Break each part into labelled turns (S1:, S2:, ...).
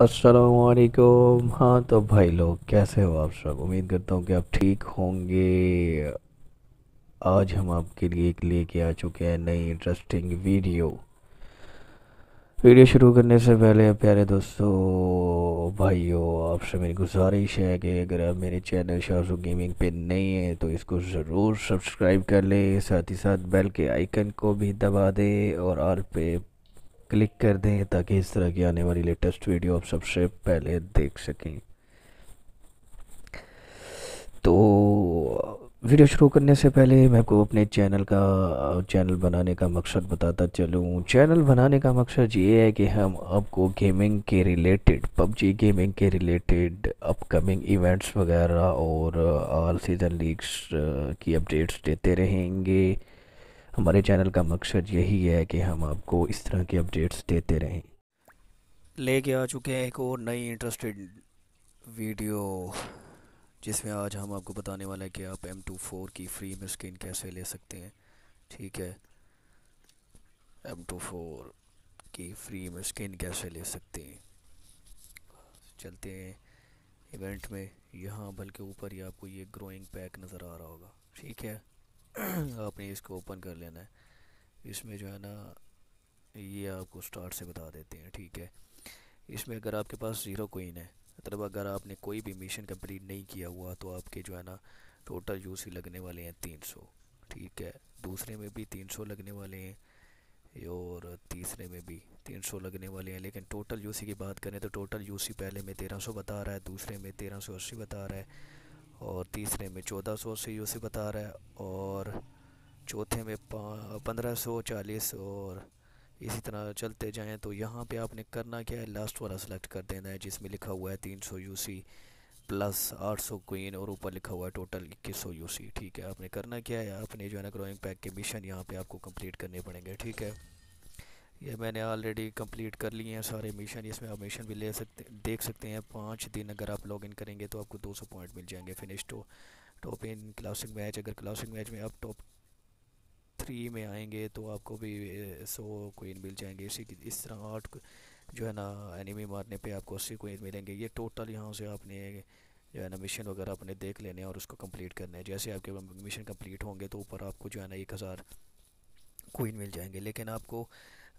S1: असलकुम हाँ तो भाई लोग कैसे हो आप सब उम्मीद करता हूँ कि आप ठीक होंगे आज हम आपके लिए एक लेके आ चुके हैं नई इंटरेस्टिंग वीडियो वीडियो शुरू करने से पहले प्यारे दोस्तों भाइयों आपसे मेरी गुजारिश है कि अगर आप मेरे चैनल शाहजु गेमिंग पे नहीं हैं तो इसको ज़रूर सब्सक्राइब कर लें साथ ही साथ बेल के आइकन को भी दबा दें और आर पे क्लिक कर दें ताकि इस तरह की आने वाली लेटेस्ट वीडियो आप सबसे पहले देख सकें तो वीडियो शुरू करने से पहले मैं आपको अपने चैनल का चैनल बनाने का मकसद बताता चलूँ चैनल बनाने का मकसद ये है कि हम आपको गेमिंग के रिलेटेड पबजी गेमिंग के रिलेटेड अपकमिंग इवेंट्स वगैरह और ऑल सीज़न लीग्स की अपडेट्स देते रहेंगे हमारे चैनल का मकसद यही है कि हम आपको इस तरह के अपडेट्स देते रहें लेके आ चुके हैं एक और नई इंटरेस्टेड वीडियो जिसमें आज हम आपको बताने वाले हैं कि आप एम टू फोर की फ्री में स्किन कैसे ले सकते हैं ठीक है एम टू फोर की फ्री में स्किन कैसे ले सकते हैं चलते हैं इवेंट में यहाँ बल्कि ऊपर ही आपको ये ग्रोइंग पैक नज़र आ रहा होगा ठीक है आपने इसको ओपन कर लेना है इसमें जो है ना ये आपको स्टार्ट से बता देते हैं ठीक है इसमें अगर आपके पास ज़ीरो कोइन है मतलब अगर आपने कोई भी मिशन कंप्लीट नहीं किया हुआ तो आपके जो है ना टोटल यूज़ ही लगने वाले हैं तीन सौ ठीक है दूसरे में भी तीन सौ लगने वाले हैं और तीसरे में भी तीन सौ लगने वाले हैं लेकिन टोटल यूसी की बात करें तो टोटल यूसी पहले में तेरह सौ बता रहा है दूसरे में तेरह सौ अस्सी बता रहा है और तीसरे में चौदह सौ से यूसी बता रहा है और चौथे में पंद्रह सौ चालीस और इसी तरह चलते जाएं तो यहाँ पे आपने करना क्या है लास्ट वाला सेलेक्ट कर देना है जिसमें लिखा हुआ है तीन सौ यू सी प्लस आठ सौ क्वीन और ऊपर लिखा हुआ है टोटल इक्कीस सौ यू सी ठीक है आपने करना क्या है आपने जो है ना ग्रोइंग पैक के मिशन यहाँ पे आपको कंप्लीट करने पड़ेंगे ठीक है ये मैंने ऑलरेडी कंप्लीट कर लिए हैं सारे मिशन इसमें आप मिशन भी ले सकते देख सकते हैं पाँच दिन अगर आप लॉगिन करेंगे तो आपको 200 पॉइंट मिल जाएंगे finish to top in classic match अगर क्लासिक मैच में आप टॉप थ्री में आएंगे तो आपको भी सौ कोइन मिल जाएंगे इसी इस तरह आठ जो है ना एनिमी मारने पर आपको अस्सी कोइन मिलेंगे ये टोटल यहाँ से आपने जो है ना मिशन वगैरह अपने देख लेने और उसको कम्प्लीट करने हैं जैसे आपके मिशन कम्प्लीट होंगे तो ऊपर आपको जो है ना एक हज़ार मिल जाएंगे लेकिन आपको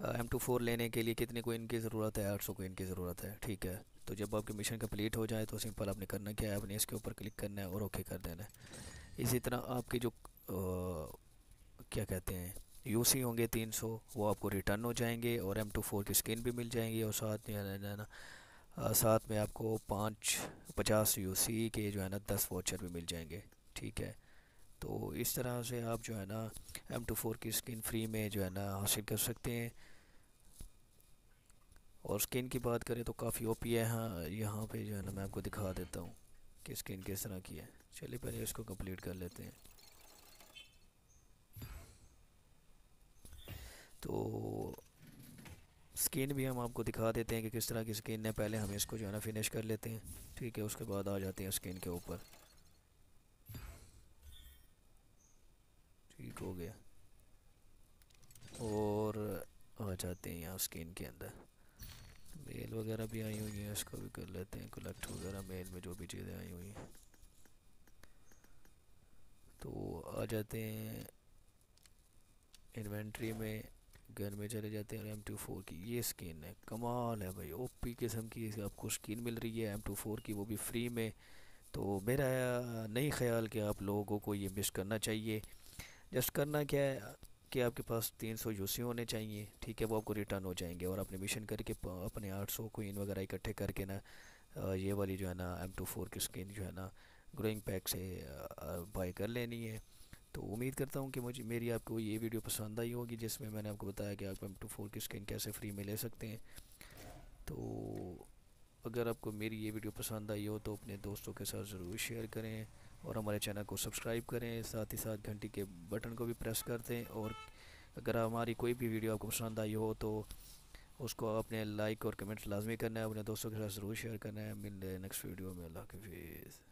S1: एम टू फोर लेने के लिए कितने कोइन की ज़रूरत है आठ सौ कोइन की ज़रूरत है ठीक है तो जब आपके मिशन कम्प्लीट हो जाए तो सिंपल आपने करना क्या है आपने इसके ऊपर क्लिक करना है और ओके कर देना है इसी तरह आपके जो आ, क्या कहते हैं यूसी होंगे 300 वो आपको रिटर्न हो जाएंगे और एम टू फोर की स्किन भी मिल जाएंगी और साथ में है ना साथ में आपको पाँच पचास सी के जो है ना दस वाचर भी मिल जाएंगे ठीक है तो इस तरह से आप जो है ना एम टू फोर की स्किन फ्री में जो है ना हासिल कर सकते हैं और स्किन की बात करें तो काफ़ी ओ पी है हाँ यहाँ पे जो है ना मैं आपको दिखा देता हूँ कि स्किन किस तरह की है चलिए पहले इसको कंप्लीट कर लेते हैं तो स्किन भी हम आपको दिखा देते हैं कि किस तरह की स्किन है पहले हम इसको जो है ना फिनिश कर लेते हैं ठीक है उसके बाद आ जाते हैं स्किन के ऊपर ठीक हो गया और आ जाते हैं यहाँ स्किन के अंदर मेल वगैरह भी आई हुई हैं इसको भी कर लेते हैं कलेक्ट वगैरह मेल में जो भी चीज़ें आई हुई हैं तो आ जाते हैं इन्वेंट्री में घर में चले जाते हैं एम टू फोर की ये स्किन है कमाल है भाई ओपी किस्म की आपको स्किन मिल रही है एम टू फोर की वो भी फ्री में तो मेरा नहीं ख्याल कि आप लोगों को ये मिस करना चाहिए जस्ट करना क्या है कि आपके पास 300 यूसी होने चाहिए ठीक है वो आपको रिटर्न हो जाएंगे और आपने मिशन करके अपने 800 कोइन वगैरह इकट्ठे करके ना ये वाली जो है ना एम टू फोर की स्किन जो है ना ग्रोइंग पैक से बाई कर लेनी है तो उम्मीद करता हूँ कि मुझे मेरी आपको ये वीडियो पसंद आई होगी जिसमें मैंने आपको बताया कि आप एम टू फोर की स्किन कैसे फ्री में ले सकते हैं तो अगर आपको मेरी ये वीडियो पसंद आई हो तो अपने दोस्तों के साथ ज़रूर शेयर करें और हमारे चैनल को सब्सक्राइब करें साथ ही साथ घंटी के बटन को भी प्रेस कर दें और अगर हमारी कोई भी वीडियो आपको पसंद आई हो तो उसको अपने लाइक और कमेंट लाजमी करना है अपने दोस्तों के साथ ज़रूर शेयर करना है मिलते हैं नेक्स्ट वीडियो में अल्लाह हाफिज़